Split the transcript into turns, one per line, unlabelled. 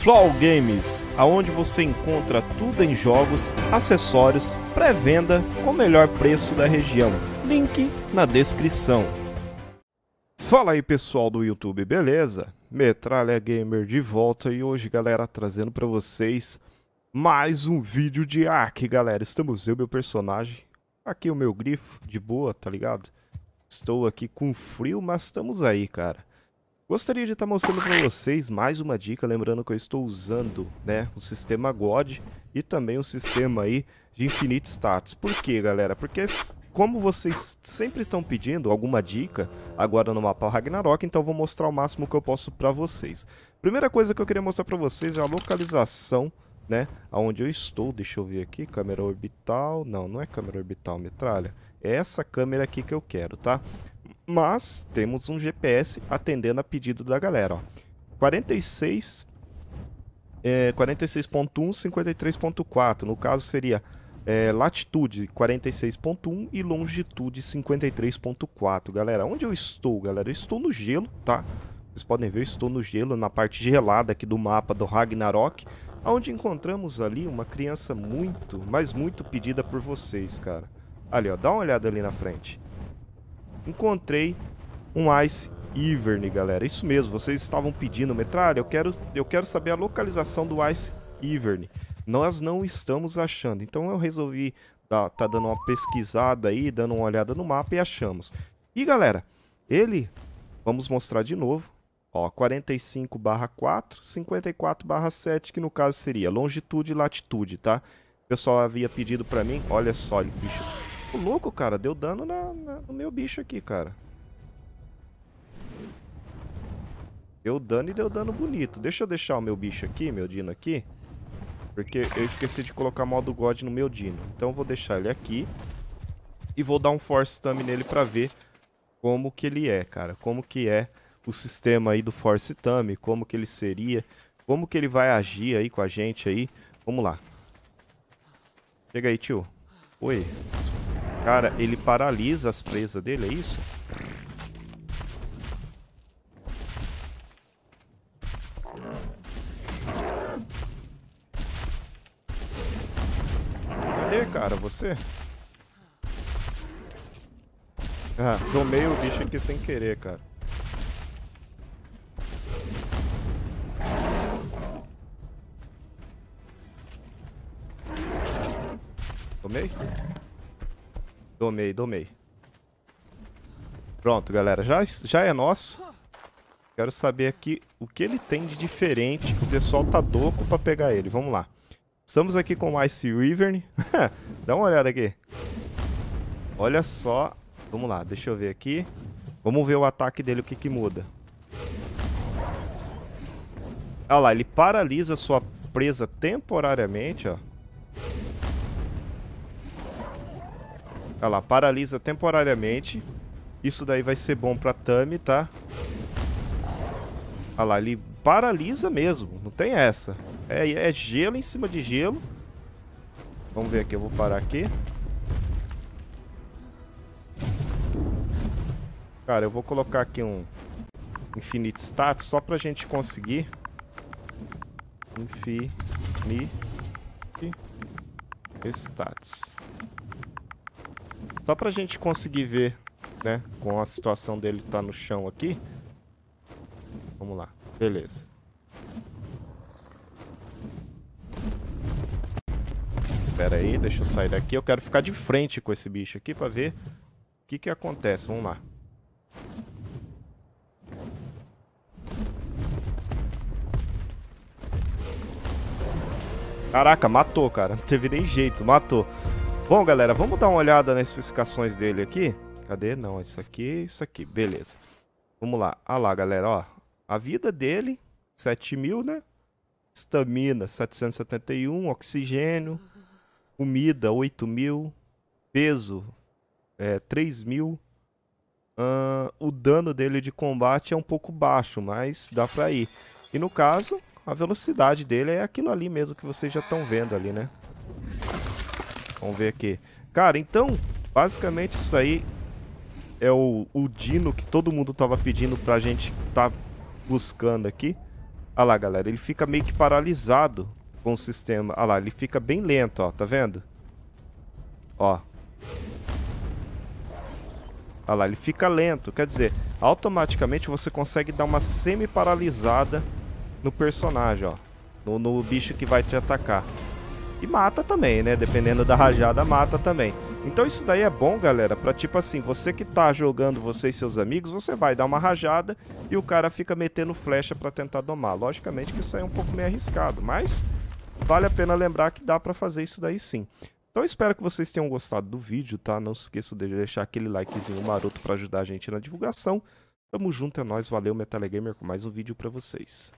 Flow Games, aonde você encontra tudo em jogos, acessórios, pré-venda com o melhor preço da região. Link na descrição. Fala aí pessoal do YouTube, beleza? Metralha Gamer de volta e hoje, galera, trazendo para vocês mais um vídeo de Ark, galera. Estamos eu, meu personagem, aqui o meu grifo, de boa, tá ligado? Estou aqui com frio, mas estamos aí, cara. Gostaria de estar tá mostrando para vocês mais uma dica, lembrando que eu estou usando né, o sistema God e também o sistema aí de Infinite Stats. Por quê, galera? Porque como vocês sempre estão pedindo alguma dica agora no mapa Ragnarok, então eu vou mostrar o máximo que eu posso para vocês. Primeira coisa que eu queria mostrar para vocês é a localização né? Aonde eu estou, deixa eu ver aqui, câmera orbital, não, não é câmera orbital, metralha. É essa câmera aqui que eu quero, tá? Mas temos um GPS atendendo a pedido da galera, é, 46.1, 53.4. No caso seria é, latitude 46.1 e longitude 53.4. Galera, onde eu estou, galera? Eu estou no gelo, tá? Vocês podem ver, eu estou no gelo, na parte gelada aqui do mapa do Ragnarok, onde encontramos ali uma criança muito, mas muito pedida por vocês, cara. Ali, ó, dá uma olhada ali na frente encontrei um Ice Ivern, galera. Isso mesmo, vocês estavam pedindo, Metralha, eu quero, eu quero saber a localização do Ice Ivern. Nós não estamos achando, então eu resolvi tá, tá dando uma pesquisada aí, dando uma olhada no mapa e achamos. E galera, ele, vamos mostrar de novo, ó, 45 barra 4, 54 barra 7, que no caso seria longitude e latitude, tá? O pessoal havia pedido para mim, olha só, bicho, Tipo, louco, cara, deu dano na, na, no meu bicho aqui, cara. Deu dano e deu dano bonito. Deixa eu deixar o meu bicho aqui, meu Dino aqui. Porque eu esqueci de colocar modo God no meu Dino. Então eu vou deixar ele aqui. E vou dar um Force Thumb nele pra ver como que ele é, cara. Como que é o sistema aí do Force Thumb, como que ele seria, como que ele vai agir aí com a gente aí. Vamos lá. Chega aí, tio. Oi. Cara, ele paralisa as presas dele, é isso? Cadê, cara, você? Ah, tomei o bicho aqui sem querer, cara. Tomei? Domei, domei. Pronto, galera. Já, já é nosso. Quero saber aqui o que ele tem de diferente. O pessoal tá doco pra pegar ele. Vamos lá. Estamos aqui com o Ice Wyvern. Dá uma olhada aqui. Olha só. Vamos lá, deixa eu ver aqui. Vamos ver o ataque dele, o que que muda. Olha lá, ele paralisa sua presa temporariamente, ó. Olha lá, paralisa temporariamente. Isso daí vai ser bom pra Tami, tá? Olha lá, ele paralisa mesmo. Não tem essa. É, é gelo em cima de gelo. Vamos ver aqui, eu vou parar aqui. Cara, eu vou colocar aqui um Infinite Status só pra gente conseguir. Infinite Status. Só pra gente conseguir ver, né? Com a situação dele tá no chão aqui. Vamos lá. Beleza. Pera aí, deixa eu sair daqui. Eu quero ficar de frente com esse bicho aqui pra ver o que que acontece. Vamos lá. Caraca, matou, cara. Não teve nem jeito, matou. Bom, galera, vamos dar uma olhada nas especificações dele aqui. Cadê? Não, isso aqui, isso aqui. Beleza. Vamos lá. Ah lá, galera, ó. A vida dele, 7 mil, né? Estamina, 771. Oxigênio. Comida, 8 mil. Peso, é, 3 mil. Uh, o dano dele de combate é um pouco baixo, mas dá pra ir. E no caso, a velocidade dele é aquilo ali mesmo que vocês já estão vendo ali, né? Vamos ver aqui. Cara, então, basicamente isso aí é o, o Dino que todo mundo tava pedindo pra gente tá buscando aqui. Olha lá, galera, ele fica meio que paralisado com o sistema. Olha lá, ele fica bem lento, ó, tá vendo? Ó. Olha lá, ele fica lento, quer dizer, automaticamente você consegue dar uma semi-paralisada no personagem, ó. No, no bicho que vai te atacar. E mata também, né? Dependendo da rajada, mata também. Então isso daí é bom, galera, pra tipo assim, você que tá jogando, você e seus amigos, você vai dar uma rajada e o cara fica metendo flecha pra tentar domar. Logicamente que isso aí é um pouco meio arriscado, mas vale a pena lembrar que dá pra fazer isso daí sim. Então espero que vocês tenham gostado do vídeo, tá? Não se esqueça de deixar aquele likezinho maroto pra ajudar a gente na divulgação. Tamo junto, é nóis, valeu Gamer, com mais um vídeo pra vocês.